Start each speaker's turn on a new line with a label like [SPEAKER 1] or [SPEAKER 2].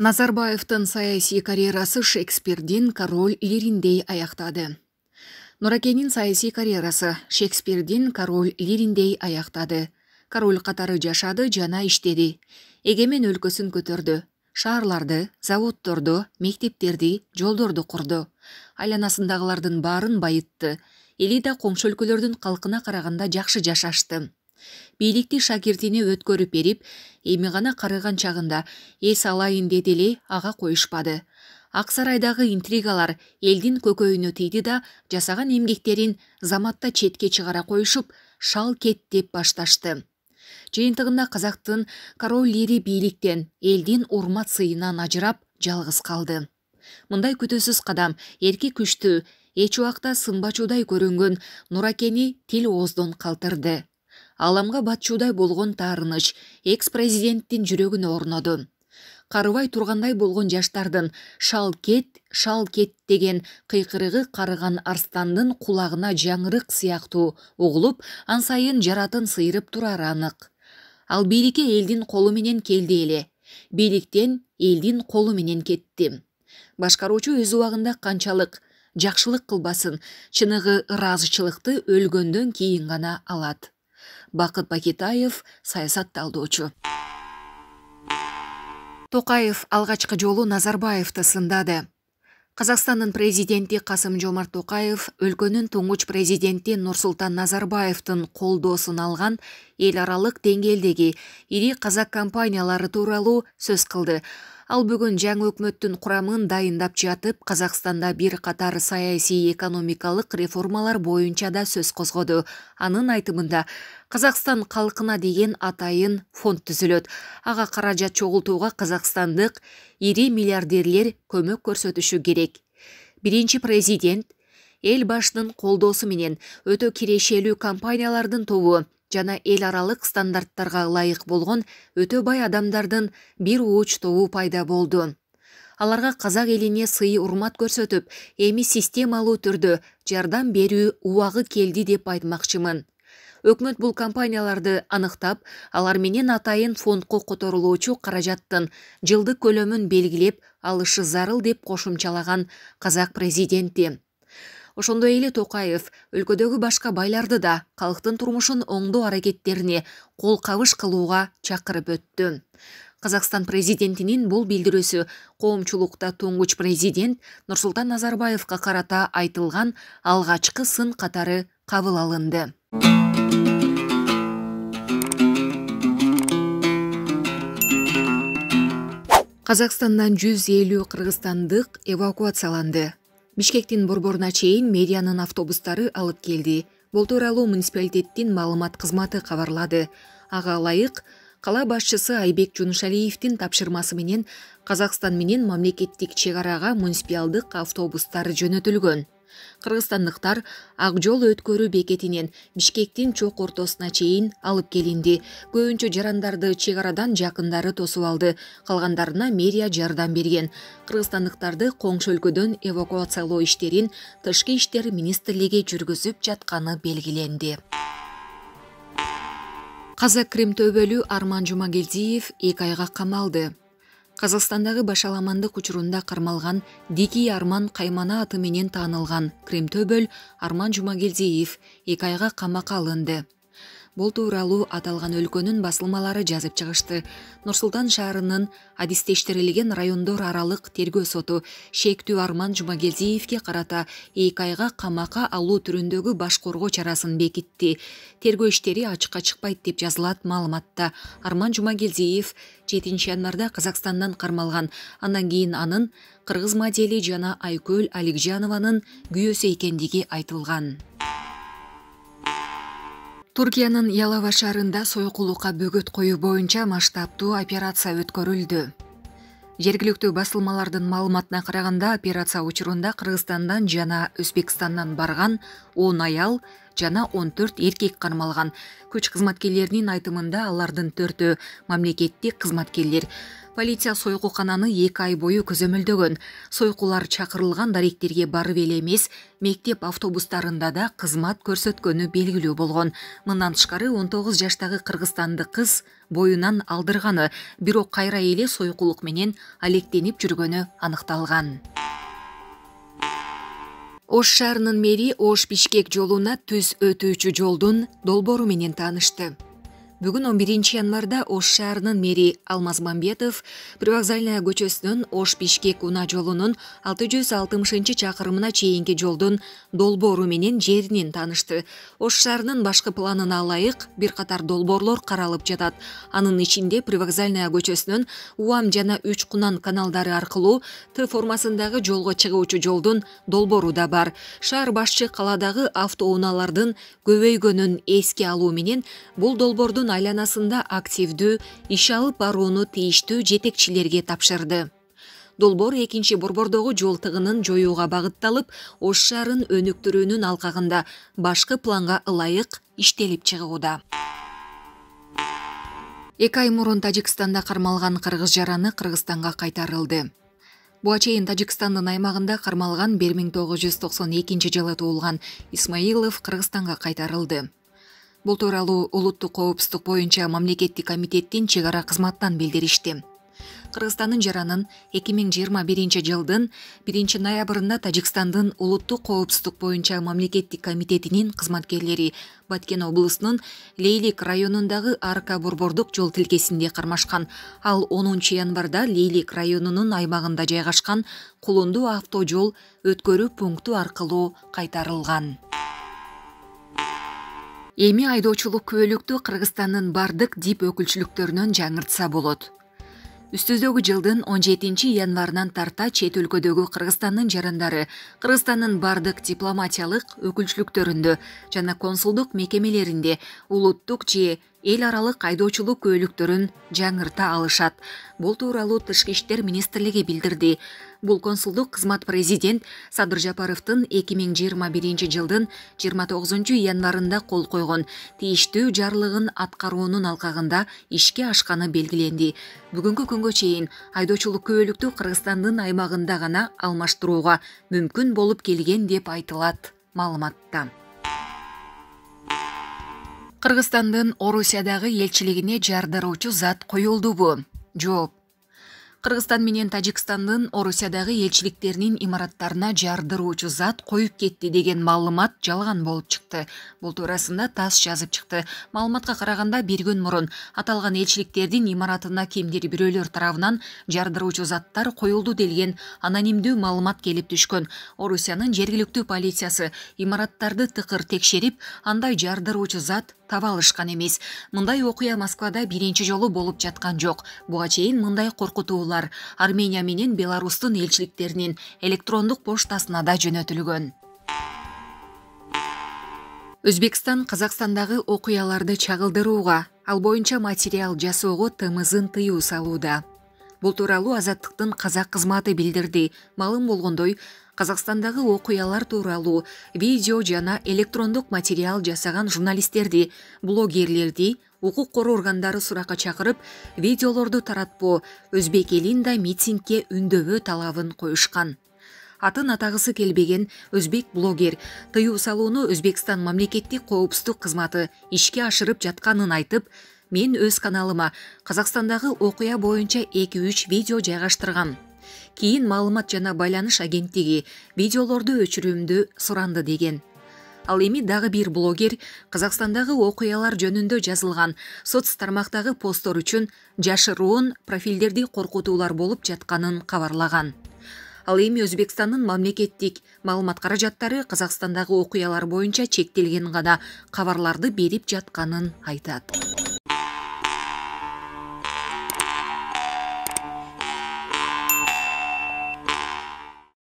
[SPEAKER 1] назарбаевтың саяси карьерасы шекспирден король лириндей аяқтады Нұракенің саяси карьерасы шекспирден король лириндей аяқтады король қатары жашады жана иштеди эгемен өлкөсүн көтөрдү шаарларды заводторду мектептерди жолдорду курду айланасындагылардын баарын байытты Елі да комшу өлкөлөрдүн калкына караганда жакшы жашашты Бейлікті шакиртине өткөрүп беріп эми гана қарыған чагында ес алайын деделе аға қойышпады. Ақсарайдағы интригалар элдин көкөйүнө тийди да жасаған емгектерін заматта четке чығара қойышып, шал кет деп башташты жыйынтыгында қазақтың король лири бийликтен элдин урмат сыйынан ажырап жалғыз қалды. мындай күтүүсүз қадам эрки күчтүү эч уақта сынбачудай көрінгін нуракени тил ооздон қалтырды. ааламга батчуудай болгон таарыныч экс президенттин жүрөгүнө орноду карыбай тургандай болгон жаштардын шал кет шал кет деген кыйкырыгы карыган арстандын кулагына жаңырык сыяктуу угулуп ан сайын жаратын сыйрып турары анык ал бийликке элдин колу менен келди эле бийликтен элдин колу менен кетти башкаруучу өз убагында канчалык жакшылык кылбасын чыныгы ыраазычылыкты өлгөндөн кийин гана алат бақыт бакетаев саясат талдоочу токаев алгачкы жолу Назарбаевты сындады Қазақстанның президенті Қасым Жомарт Тоқаев өлкөнің тұңғыш президенті Нұрсұлтан Назарбаевтың қолдосын алған ел аралық деңгээлдеги ири казак компаниялары тууралуу сөз қылды. ал бүгүн жаңы өкмөттүн курамын дайындап жатып казакстанда бир катар саясий экономикалык реформалар боюнча да сөз козгоду анын айтымында казакстан калкына деген атайын фонд түзүлөт ага каражат чогултууга казакстандык ири миллиардерлер көмөк көрсөтүшү керек биринчи президент эл башынын колдоосу менен өтө кирешелүү компаниялардын тобу жана эл аралык стандарттарга ылайык болгон өтө бай адамдардын бир ууч тобу пайда болду аларга казак элине сый урмат көрсөтүп эми системалуу түрдө жардам берүү убагы келди деп айтмакчымын өкмөт бул компанияларды аныктап алар менен атайын фондко которулуучу каражаттын жылдык көлөмүн белгилеп алышы зарыл деп кошумчалаган казак президенти ошондой эле токаев өлкөдөгү башка байларды да калктын турмушун оңдоо аракеттерине кол кабыш кылууга чакырып өттү казакстан президентинин бул билдирүүсү коомчулукта туңгуч президент нурсултан назарбаевга карата айтылган алгачкы сын катары кабыл алынды казакстандан жүз элүү кыргызстандык эвакуацияланды бишкектин борборуна чейин медианын автобустары алып келди бул тууралуу муниципалитеттин маалымат кызматы кабарлады ага ылайык кала башчысы айбек жунушалиевдин тапшырмасы менен казакстан менен мамлекеттик чек арага муниципиалдык автобустар жөнөтүлгөн кыргызстандыктар ак жол өткөрүү бекетинен бишкектин чок ортосуна чейин алып келинди көбүнчө жарандарды чек арадан жакындары тосуп алды калгандарына мэрия жардам берген кыргызстандыктарды коңшу өлкөдөн эвакуациялоо иштерин тышкы иштер министрлиги жүргүзүп жатканы белгиленди казак крим төбөлүү арман жумагелдиев эки айга камалды қазақстандағы башаламандық учурунда қармалған дикий арман қаймана атыменен менен таанылган кремтөбөл арман жумагелдиев екайға айга алынды бул тууралуу аталган өлкөнүн басылмалары жазып чыгышты нур султан шаарынын адистештирилген райондор аралык тергөө соту шектүү арман жумагелдиевке карата эки айга камакка алуу түрүндөгү баш коргоо чарасын бекитти тергөө иштери ачыкка чыкпайт деп жазылат маалыматта арман жумагелдиев жетинчи январда казакстандан кармалган андан кийин анын кыргыз мадели жана айкөл аликжанованын күйөөсү экендиги айтылган туркиянын ялаба шаарында сойкулукка бөгөт коюу боюнча масштабдуу операция өткөрүлдү жергиликтүү басылмалардын маалыматына караганда операция учурунда кыргызстандан жана өзбекстандан барган он аял жана он төрт эркек кармалган күч кызматкерлеринин айтымында алардын төртөө мамлекеттик кызматкерлер полиция сойкукананы эки ай бою көзөмөлдөгөн сойкулар чакырылган даректерге барып эле эмес мектеп автобустарында да кызмат көрсөткөнү белгилүү болгон мындан тышкары он тогуз жаштагы кыргызстандык кыз боюнан алдырганы бирок кайра эле сойкулук менен алектенип жүргөнү аныкталган ош шаарынын мэри ош бишкек жолуна түз өтүүчү жолдун долбоору менен таанышты бүгүн он биринчи январда ош шаарынын мэри алмаз мамбетов привокзальная көчөсүнөн ош бишкек унаа жолунун алты жүз алтымышынчы чакырымына чейинки жолдун долбоору менен жеринен таанышты ош шаарынын башкы планына ылайык бир катар долбоорлор каралып жатат анын ичинде привокзальная көчөсүнөн уам жана үч кунан каналдары аркылуу т формасындагы жолго чыгуучу жолдун долбоору да бар шаар башчы калаадагы автоунаалардын көбөйгөнүн эске алуу менен бул долбоордун айланасында активдүү иш алып барууну тийиштүү жетекчилерге тапшырды долбоор экинчи борбордогу жол тыгынын жоюуга багытталып ош шаарын өнүктүрүүнүн алкагында башкы планга ылайык иштелип чыгууда эки ай мурун тажикстанда кармалган кыргыз жараны кыргызстанга кайтарылды буга чейин тажикстандын аймагында кармалган бир миң тогуз жүз токсон экинчи жылы туулган исмаилов кыргызстанга кайтарылды бул тууралуу улуттук коопсуздук боюнча мамлекеттик комитеттин чек ара кызматынан билдиришти кыргызстандын жаранын эки миң жыйырма биринчи жылдын биринчи ноябрында тажикстандын улуттук коопсуздук боюнча мамлекеттик комитетинин кызматкерлери баткен облусунун лейлик районундагы арка борбордук жол тилкесинде кармашкан ал онунчу январда лейлик районунун аймагында жайгашкан кулунду авто жол өткөрүү пункту аркылуу кайтарылган эми айдоочулук күбөлүктү кыргызстандын бардык дип өкүлчүлүктөрүнөн жаңыртса болот үстүбүздөгү жылдын он жетинчи январынан тарта чет өлкөдөгү кыргызстандын жарандары кыргызстандын бардык дипломатиялык өкүлчүлүктөрүндө жана консулдук мекемелеринде улуттук же эл аралык айдоочулук күбөлүктөрүн жаңырта алышат бул тууралуу тышкы иштер министрлиги билдирди бул консулдук кызмат президент садыр жапаровдун эки миң жыйырма биринчи жылдын жыйырма тогузунчу январында кол койгон тийиштүү жарлыгын аткаруунун алкагында ишке ашканы белгиленди бүгүнкү күнгө чейин айдоочулук күбөлүктү кыргызстандын аймагында гана алмаштырууга мүмкүн болуп келген деп айтылат маалыматта кыргызстандын орусиядагы элчилигине жардыруучу зат коюлдубу жооп кыргызстан менен тажикстандын орусиядагы элчиликтеринин имараттарына жардыруучу зат коюп кетти деген маалымат жалган болуп чыкты бул туурасында тасс жазып чыкты маалыматка караганда бир күн мурун аталган элчиликтердин имаратына кимдир бирөөлөр тарабынан жардыруучу заттар коюлду делген анонимдүү маалымат келип түшкөн орусиянын жергиликтүү полициясы имараттарды тыкыр текшерип андай жардыруучу зат таба алышкан эмес мындай окуя москвада биринчи жолу болуп жаткан жок буга чейин мындай коркутуулар армения менен беларустун элчиликтеринин электрондук почтасына да жөнөтүлгөн өзбекстан казакстандагы окуяларды чагылдырууга ал боюнча материал жасоого тымызын тыюу салууда бул тууралуу азаттыктын казак кызматы билдирди маалым болгондой казакстандагы окуялар тууралуу видео жана электрондук материал жасаган журналисттерди блогерлерди укук коргоо органдары суракка чакырып видеолорду таратпоо өзбек элин да митингге үндөбөө талабын коюшкан атын атагысы келбеген өзбек блогер тыюу салууну өзбекстан мамлекеттик коопсуздук кызматы ишке ашырып жатканын айтып мен өз каналыма казакстандагы окуя боюнча эки үч видео жайгаштыргам кийин маалымат жана байланыш агенттиги видеолорду өчүрүүмдү суранды деген ал эми дагы бир блогер казакстандагы окуялар жөнүндө жазылган соц тармактагы посттор үчүн жашыруун профилдерди коркутуулар болуп жатканын кабарлаган ал эми өзбекстандын мамлекеттик маалымат каражаттары казакстандагы окуялар боюнча чектелген гана кабарларды берип жатканын айтат